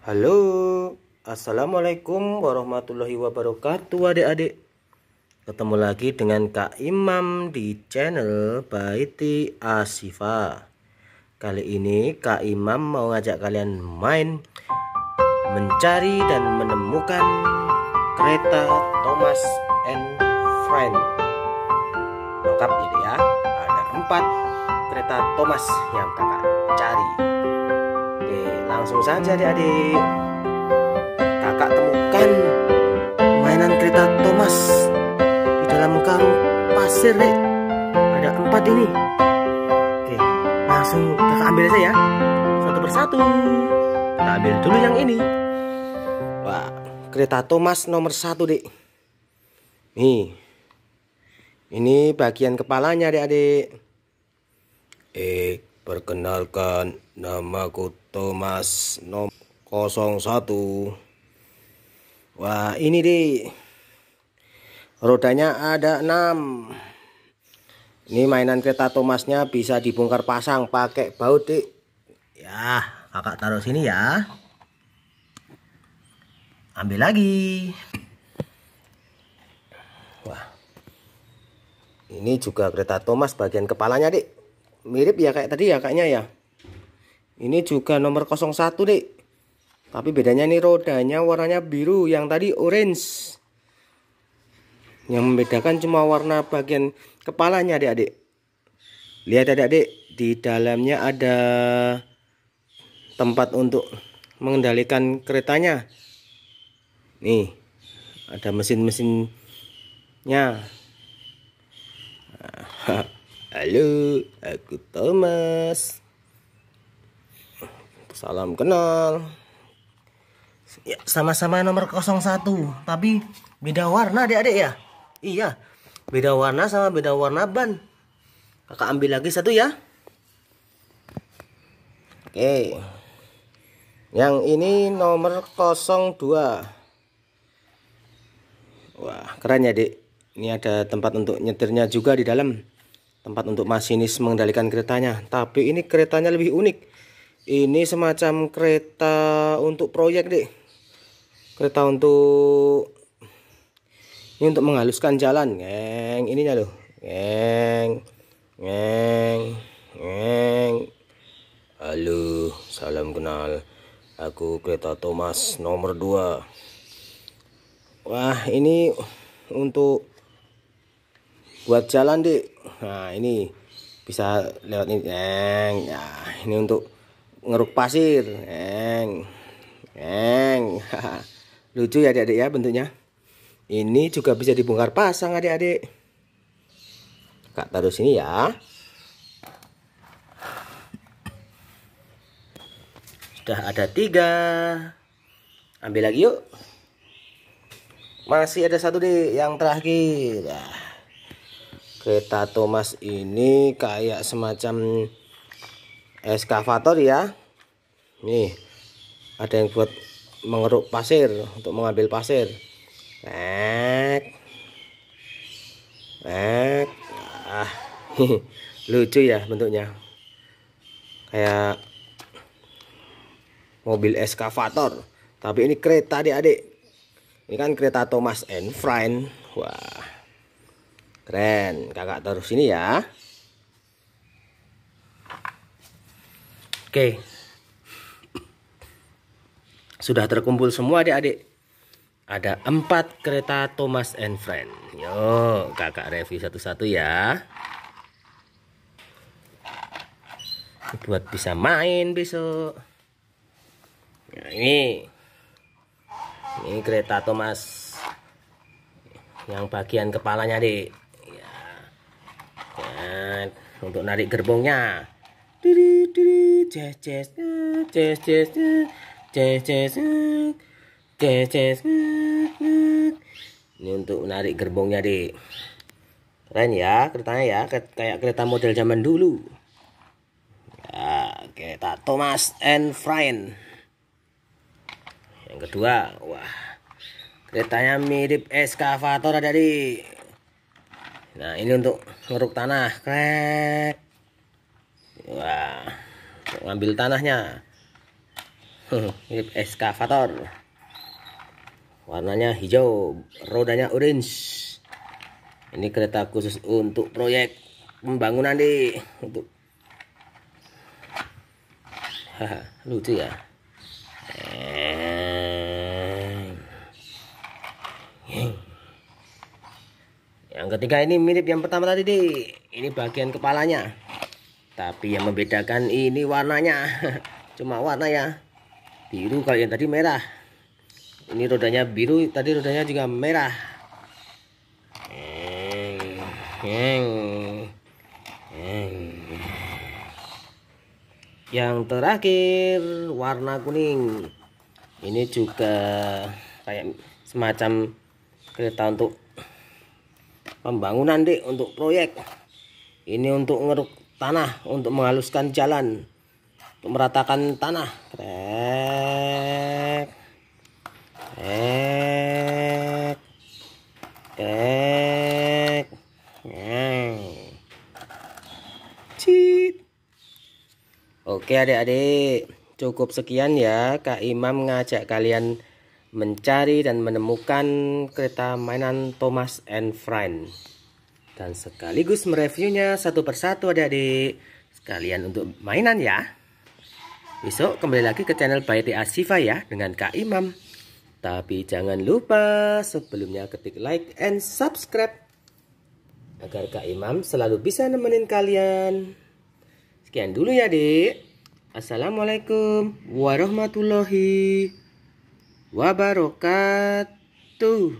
Halo, Assalamualaikum warahmatullahi wabarakatuh adik-adik Ketemu lagi dengan Kak Imam di channel Baiti Asifa Kali ini Kak Imam mau ngajak kalian main Mencari dan menemukan kereta Thomas and Friend Lengkap ini gitu ya, ada empat kereta Thomas yang kakak cari Langsung saja adik-adik Kakak temukan mainan kereta Thomas Di dalam karung pasir deh Ada empat ini Oke langsung kakak ambil saja ya Satu persatu Kita ambil dulu yang ini Wah kereta Thomas nomor satu dek Nih Ini bagian kepalanya adik-adik Eh Perkenalkan, namaku Thomas nom 01. Wah, ini di rodanya ada 6. Ini mainan kereta Thomasnya bisa dibongkar pasang pakai baut, Dik. Ya, Kakak taruh sini ya. Ambil lagi. Wah. Ini juga kereta Thomas bagian kepalanya, Dik mirip ya kayak tadi ya kayaknya ya ini juga nomor 01 deh tapi bedanya ini rodanya warnanya biru yang tadi orange yang membedakan cuma warna bagian kepalanya adik-adik lihat adik-adik di dalamnya ada tempat untuk mengendalikan keretanya nih ada mesin-mesinnya nah, Halo, aku Thomas. Salam kenal. Ya, sama-sama nomor 01, tapi beda warna Adik-adik ya? Iya. Beda warna sama beda warna ban. Kakak ambil lagi satu ya. Oke. Yang ini nomor 02. Wah, keren ya, Dik. Ini ada tempat untuk nyetirnya juga di dalam tempat untuk masinis mengendalikan keretanya. Tapi ini keretanya lebih unik. Ini semacam kereta untuk proyek, deh. Kereta untuk ini untuk menghaluskan jalan, geng. Ininya loh. Geng. Geng. Geng. Halo, salam kenal. Aku kereta Thomas nomor 2. Wah, ini untuk buat jalan dek nah ini bisa lewat ini neng ya ini untuk ngeruk pasir neng neng lucu ya adik-adik ya bentuknya ini juga bisa dibongkar pasang adik-adik kak taruh sini ya sudah ada tiga ambil lagi yuk masih ada satu deh yang terakhir ya kereta Thomas ini kayak semacam eskavator ya nih ada yang buat mengeruk pasir untuk mengambil pasir Eh, eh, ah lucu ya bentuknya kayak mobil eskavator tapi ini kereta adik-adik ini kan kereta Thomas and Friend wah Keren, kakak terus ini ya. Oke. Sudah terkumpul semua adik-adik. Ada empat kereta Thomas and Friend. Yuk, kakak review satu-satu ya. Buat bisa main besok. Nah, ini. Ini kereta Thomas. Yang bagian kepalanya, Dik untuk narik gerbongnya diri diri ces ces ces ces ces ces ces ces ini untuk narik gerbongnya dek keren ya keretanya ya kayak kereta model zaman dulu ya kereta Thomas and Friend yang kedua wah keretanya mirip eskavator ada di nah ini untuk ngeruk tanah krek wah ngambil tanahnya ini eskavator warnanya hijau rodanya orange ini kereta khusus untuk proyek pembangunan di untuk lucu ya eh. Yang ketiga ini mirip yang pertama tadi di ini bagian kepalanya. Tapi yang membedakan ini warnanya. Cuma warna ya. Biru kalau yang tadi merah. Ini rodanya biru, tadi rodanya juga merah. Yang terakhir warna kuning. Ini juga kayak semacam kereta untuk pembangunan dek untuk proyek ini untuk ngeruk tanah untuk menghaluskan jalan untuk meratakan tanah krek krek krek cit oke adik-adik cukup sekian ya Kak Imam ngajak kalian mencari dan menemukan kereta mainan Thomas and Friend dan sekaligus mereviewnya satu persatu ada di sekalian untuk mainan ya besok kembali lagi ke channel Bayti Asifa ya dengan Kak Imam tapi jangan lupa sebelumnya ketik like and subscribe agar Kak Imam selalu bisa nemenin kalian sekian dulu ya dek Assalamualaikum warahmatullahi wabarakatuh